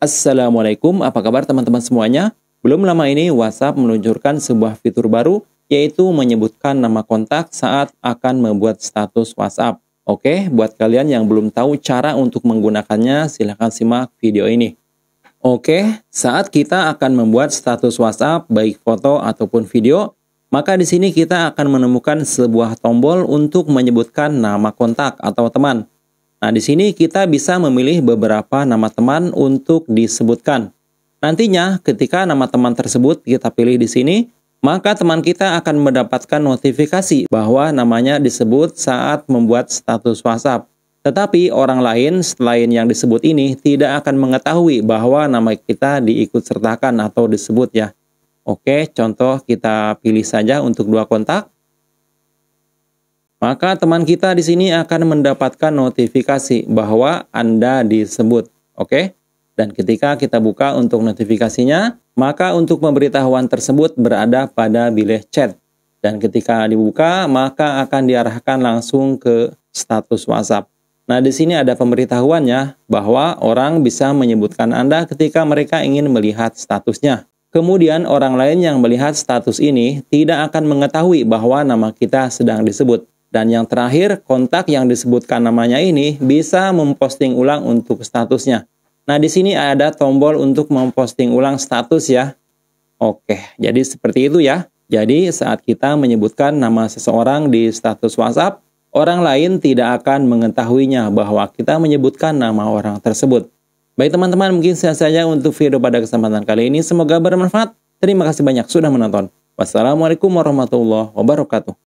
Assalamualaikum, apa kabar teman-teman semuanya? Belum lama ini WhatsApp meluncurkan sebuah fitur baru yaitu menyebutkan nama kontak saat akan membuat status WhatsApp. Oke, buat kalian yang belum tahu cara untuk menggunakannya, silahkan simak video ini. Oke, saat kita akan membuat status WhatsApp, baik foto ataupun video, maka di sini kita akan menemukan sebuah tombol untuk menyebutkan nama kontak atau teman. Nah, di sini kita bisa memilih beberapa nama teman untuk disebutkan. Nantinya, ketika nama teman tersebut kita pilih di sini, maka teman kita akan mendapatkan notifikasi bahwa namanya disebut saat membuat status WhatsApp. Tetapi orang lain selain yang disebut ini tidak akan mengetahui bahwa nama kita diikut sertakan atau disebut ya. Oke, contoh kita pilih saja untuk dua kontak maka teman kita di sini akan mendapatkan notifikasi bahwa Anda disebut. Oke? Dan ketika kita buka untuk notifikasinya, maka untuk pemberitahuan tersebut berada pada bilik chat. Dan ketika dibuka, maka akan diarahkan langsung ke status WhatsApp. Nah, di sini ada pemberitahuannya bahwa orang bisa menyebutkan Anda ketika mereka ingin melihat statusnya. Kemudian orang lain yang melihat status ini tidak akan mengetahui bahwa nama kita sedang disebut. Dan yang terakhir, kontak yang disebutkan namanya ini bisa memposting ulang untuk statusnya. Nah, di sini ada tombol untuk memposting ulang status ya. Oke, jadi seperti itu ya. Jadi, saat kita menyebutkan nama seseorang di status WhatsApp, orang lain tidak akan mengetahuinya bahwa kita menyebutkan nama orang tersebut. Baik teman-teman, mungkin saya saja untuk video pada kesempatan kali ini. Semoga bermanfaat. Terima kasih banyak sudah menonton. Wassalamualaikum warahmatullahi wabarakatuh.